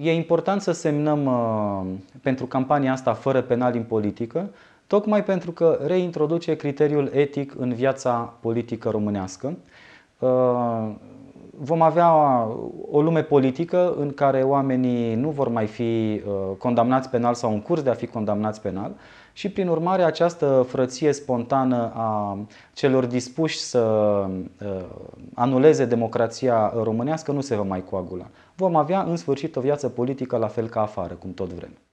E important să semnăm uh, pentru campania asta fără penal în politică, tocmai pentru că reintroduce criteriul etic în viața politică românească. Uh, vom avea o lume politică în care oamenii nu vor mai fi uh, condamnați penal sau în curs de a fi condamnați penal și prin urmare această frăție spontană a celor dispuși să uh, anuleze democrația românească, nu se va mai coagula. Vom avea în sfârșit o viață politică la fel ca afară, cum tot vrem.